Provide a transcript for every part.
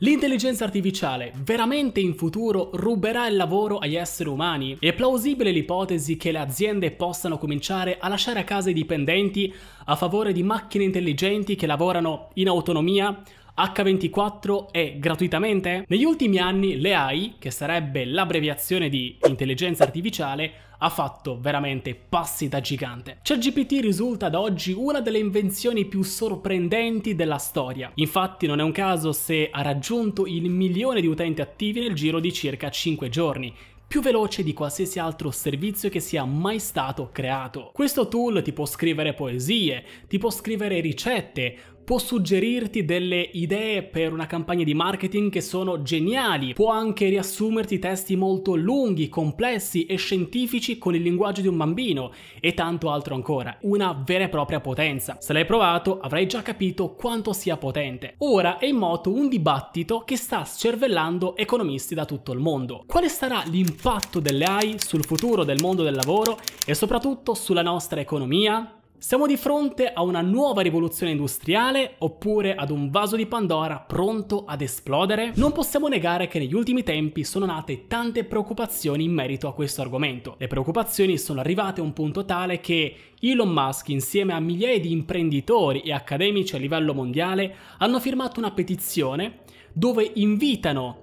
L'intelligenza artificiale veramente in futuro ruberà il lavoro agli esseri umani? È plausibile l'ipotesi che le aziende possano cominciare a lasciare a casa i dipendenti a favore di macchine intelligenti che lavorano in autonomia? H24 è gratuitamente? Negli ultimi anni l'AI, che sarebbe l'abbreviazione di intelligenza artificiale, ha fatto veramente passi da gigante. ChatGPT risulta ad oggi una delle invenzioni più sorprendenti della storia. Infatti non è un caso se ha raggiunto il milione di utenti attivi nel giro di circa 5 giorni, più veloce di qualsiasi altro servizio che sia mai stato creato. Questo tool ti può scrivere poesie, ti può scrivere ricette, può suggerirti delle idee per una campagna di marketing che sono geniali, può anche riassumerti testi molto lunghi, complessi e scientifici con il linguaggio di un bambino e tanto altro ancora. Una vera e propria potenza. Se l'hai provato avrai già capito quanto sia potente. Ora è in moto un dibattito che sta scervellando economisti da tutto il mondo. Quale sarà l'impatto delle AI sul futuro del mondo del lavoro e soprattutto sulla nostra economia? Siamo di fronte a una nuova rivoluzione industriale oppure ad un vaso di Pandora pronto ad esplodere? Non possiamo negare che negli ultimi tempi sono nate tante preoccupazioni in merito a questo argomento. Le preoccupazioni sono arrivate a un punto tale che Elon Musk insieme a migliaia di imprenditori e accademici a livello mondiale hanno firmato una petizione dove invitano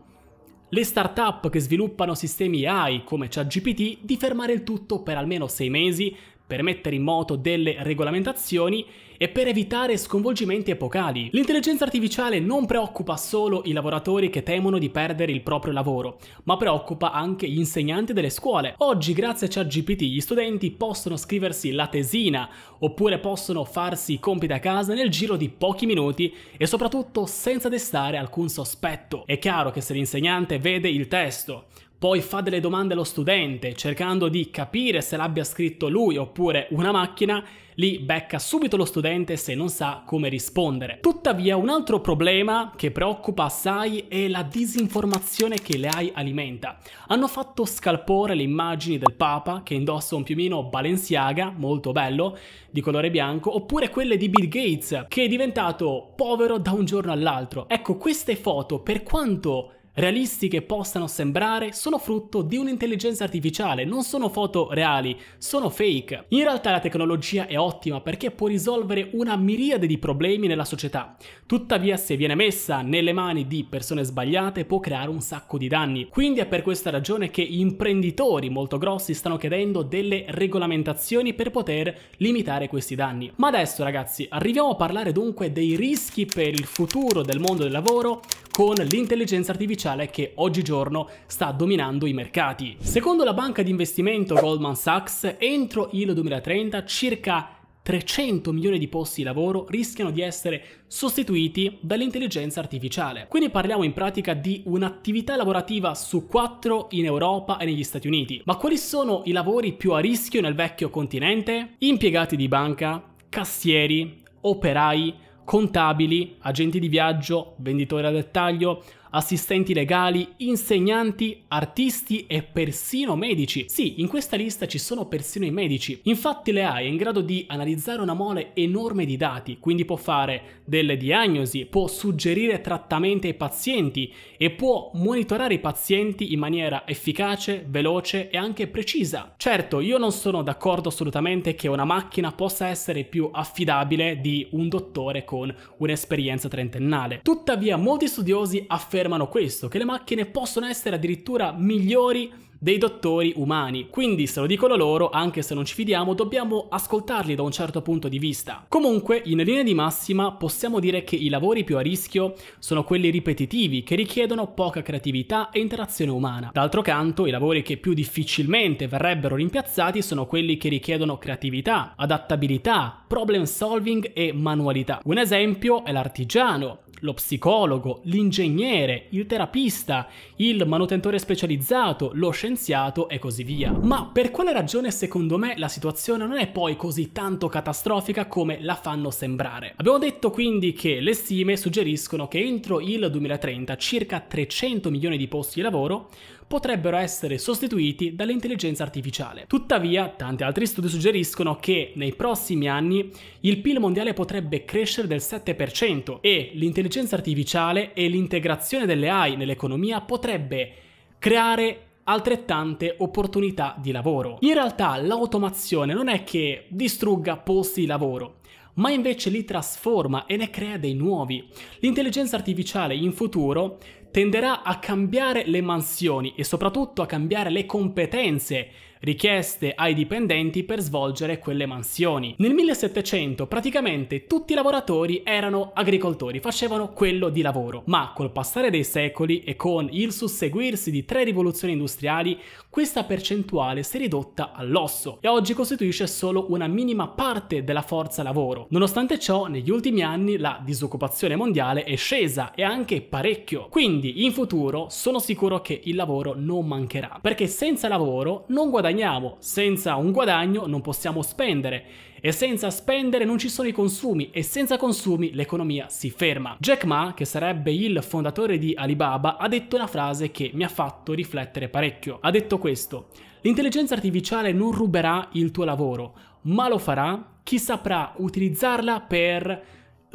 le start-up che sviluppano sistemi AI come ChatGPT di fermare il tutto per almeno sei mesi per mettere in moto delle regolamentazioni e per evitare sconvolgimenti epocali. L'intelligenza artificiale non preoccupa solo i lavoratori che temono di perdere il proprio lavoro, ma preoccupa anche gli insegnanti delle scuole. Oggi, grazie a ChatGPT, gli studenti possono scriversi la tesina oppure possono farsi i compiti a casa nel giro di pochi minuti e soprattutto senza destare alcun sospetto. È chiaro che se l'insegnante vede il testo, poi fa delle domande allo studente cercando di capire se l'abbia scritto lui oppure una macchina, lì becca subito lo studente se non sa come rispondere. Tuttavia un altro problema che preoccupa assai è la disinformazione che le AI alimenta. Hanno fatto scalpore le immagini del Papa che indossa un piumino Balenciaga, molto bello, di colore bianco, oppure quelle di Bill Gates che è diventato povero da un giorno all'altro. Ecco, queste foto per quanto realistiche possano sembrare, sono frutto di un'intelligenza artificiale, non sono foto reali, sono fake. In realtà la tecnologia è ottima perché può risolvere una miriade di problemi nella società. Tuttavia se viene messa nelle mani di persone sbagliate può creare un sacco di danni. Quindi è per questa ragione che imprenditori molto grossi stanno chiedendo delle regolamentazioni per poter limitare questi danni. Ma adesso ragazzi, arriviamo a parlare dunque dei rischi per il futuro del mondo del lavoro con l'intelligenza artificiale che oggigiorno sta dominando i mercati. Secondo la banca di investimento Goldman Sachs, entro il 2030 circa 300 milioni di posti di lavoro rischiano di essere sostituiti dall'intelligenza artificiale. Quindi parliamo in pratica di un'attività lavorativa su quattro in Europa e negli Stati Uniti. Ma quali sono i lavori più a rischio nel vecchio continente? Impiegati di banca, cassieri, operai, contabili, agenti di viaggio, venditori a dettaglio, assistenti legali, insegnanti, artisti e persino medici. Sì, in questa lista ci sono persino i medici. Infatti le è in grado di analizzare una mole enorme di dati, quindi può fare delle diagnosi, può suggerire trattamenti ai pazienti e può monitorare i pazienti in maniera efficace, veloce e anche precisa. Certo, io non sono d'accordo assolutamente che una macchina possa essere più affidabile di un dottore con un'esperienza trentennale. Tuttavia, molti studiosi affermano confermano questo, che le macchine possono essere addirittura migliori dei dottori umani. Quindi se lo dicono loro, anche se non ci fidiamo, dobbiamo ascoltarli da un certo punto di vista. Comunque, in linea di massima, possiamo dire che i lavori più a rischio sono quelli ripetitivi, che richiedono poca creatività e interazione umana. D'altro canto, i lavori che più difficilmente verrebbero rimpiazzati sono quelli che richiedono creatività, adattabilità, problem solving e manualità. Un esempio è l'artigiano, lo psicologo, l'ingegnere, il terapista, il manutentore specializzato, lo scienziato e così via. Ma per quale ragione secondo me la situazione non è poi così tanto catastrofica come la fanno sembrare? Abbiamo detto quindi che le stime suggeriscono che entro il 2030 circa 300 milioni di posti di lavoro potrebbero essere sostituiti dall'intelligenza artificiale. Tuttavia, tanti altri studi suggeriscono che nei prossimi anni il PIL mondiale potrebbe crescere del 7% e l'intelligenza artificiale e l'integrazione delle AI nell'economia potrebbe creare altrettante opportunità di lavoro. In realtà l'automazione non è che distrugga posti di lavoro, ma invece li trasforma e ne crea dei nuovi. L'intelligenza artificiale in futuro tenderà a cambiare le mansioni e soprattutto a cambiare le competenze richieste ai dipendenti per svolgere quelle mansioni. Nel 1700 praticamente tutti i lavoratori erano agricoltori, facevano quello di lavoro, ma col passare dei secoli e con il susseguirsi di tre rivoluzioni industriali questa percentuale si è ridotta all'osso e oggi costituisce solo una minima parte della forza lavoro. Nonostante ciò, negli ultimi anni la disoccupazione mondiale è scesa e anche parecchio. Quindi in futuro sono sicuro che il lavoro non mancherà, perché senza lavoro non guadagniamo, senza un guadagno non possiamo spendere e senza spendere non ci sono i consumi e senza consumi l'economia si ferma. Jack Ma, che sarebbe il fondatore di Alibaba, ha detto una frase che mi ha fatto riflettere parecchio. Ha detto questo, l'intelligenza artificiale non ruberà il tuo lavoro, ma lo farà chi saprà utilizzarla per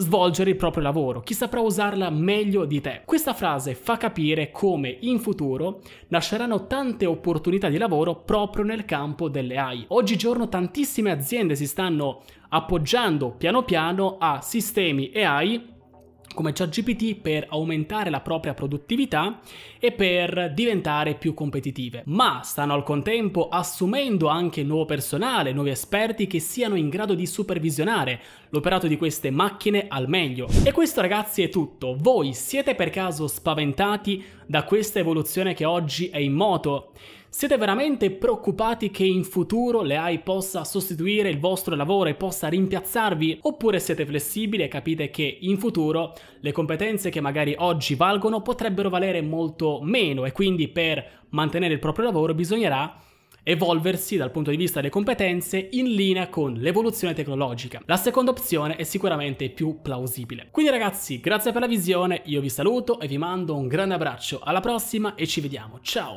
svolgere il proprio lavoro, chi saprà usarla meglio di te. Questa frase fa capire come in futuro nasceranno tante opportunità di lavoro proprio nel campo delle AI. Oggigiorno tantissime aziende si stanno appoggiando piano piano a sistemi AI come ChatGPT per aumentare la propria produttività e per diventare più competitive, ma stanno al contempo assumendo anche nuovo personale, nuovi esperti che siano in grado di supervisionare l'operato di queste macchine al meglio. E questo ragazzi è tutto. Voi siete per caso spaventati da questa evoluzione che oggi è in moto? Siete veramente preoccupati che in futuro l'AI possa sostituire il vostro lavoro e possa rimpiazzarvi? Oppure siete flessibili e capite che in futuro le competenze che magari oggi valgono potrebbero valere molto meno e quindi per mantenere il proprio lavoro bisognerà evolversi dal punto di vista delle competenze in linea con l'evoluzione tecnologica. La seconda opzione è sicuramente più plausibile. Quindi ragazzi, grazie per la visione, io vi saluto e vi mando un grande abbraccio. Alla prossima e ci vediamo. Ciao!